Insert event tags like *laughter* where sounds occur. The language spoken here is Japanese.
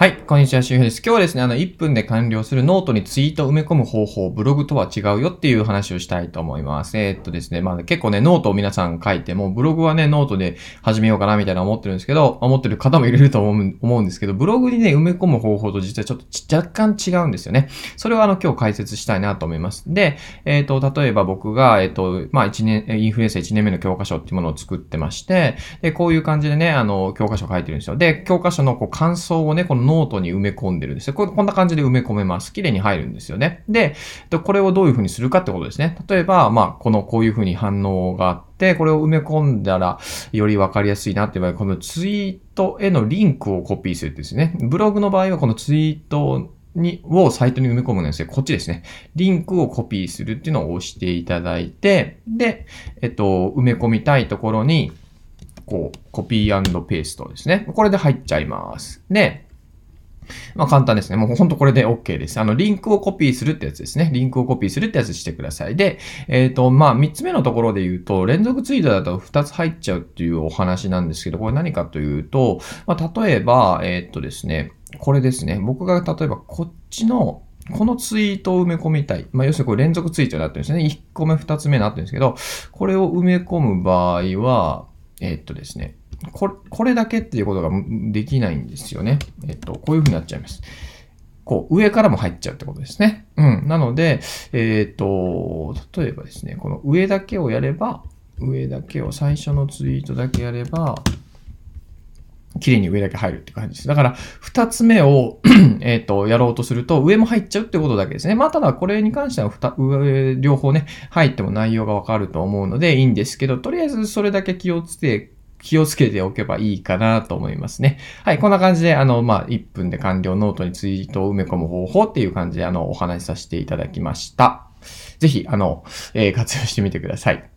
はい、こんにちは、周平です。今日はですね、あの、1分で完了するノートにツイートを埋め込む方法、ブログとは違うよっていう話をしたいと思います。えー、っとですね、まあ結構ね、ノートを皆さん書いても、ブログはね、ノートで始めようかなみたいな思ってるんですけど、思ってる方もいると思う思うんですけど、ブログにね、埋め込む方法と実はちょっと若干違うんですよね。それはあの、今日解説したいなと思います。で、えー、っと、例えば僕が、えー、っと、まあ1年、インフルエンサー1年目の教科書っていうものを作ってまして、で、こういう感じでね、あの、教科書書いてるんですよ。で、教科書のこう感想をね、このノートに埋め込んでるんですよ。こんな感じで埋め込めます。綺麗に入るんですよね。で、これをどういうふうにするかってことですね。例えば、まあ、この、こういうふうに反応があって、これを埋め込んだら、よりわかりやすいなって場合、このツイートへのリンクをコピーするですね。ブログの場合は、このツイートに、をサイトに埋め込むんですよ。こっちですね。リンクをコピーするっていうのを押していただいて、で、えっと、埋め込みたいところに、こう、コピーペーストですね。これで入っちゃいます。で、まあ簡単ですね。もうほんとこれで OK です。あの、リンクをコピーするってやつですね。リンクをコピーするってやつしてください。で、えっ、ー、と、まあ3つ目のところで言うと、連続ツイートだと2つ入っちゃうっていうお話なんですけど、これ何かというと、まあ例えば、えっ、ー、とですね、これですね。僕が例えばこっちのこのツイートを埋め込みたい。まあ、要するにこれ連続ツイートになってるんですね。1個目、2つ目になってるんですけど、これを埋め込む場合は、えー、っとですね。これ、これだけっていうことができないんですよね。えっと、こういうふうになっちゃいます。こう、上からも入っちゃうってことですね。うん。なので、えっ、と、例えばですね、この上だけをやれば、上だけを、最初のツイートだけやれば、綺麗に上だけ入るって感じです。だから、二つ目を *clears throat* えっと、やろうとすると、上も入っちゃうってことだけですね。まあ、ただ、これに関しては、二、上、両方ね、入っても内容がわかると思うので、いいんですけど、とりあえずそれだけ気をつけ気をつけておけばいいかなと思いますね。はい、こんな感じで、あの、まあ、1分で完了ノートにツイートを埋め込む方法っていう感じで、あの、お話しさせていただきました。ぜひ、あの、えー、活用してみてください。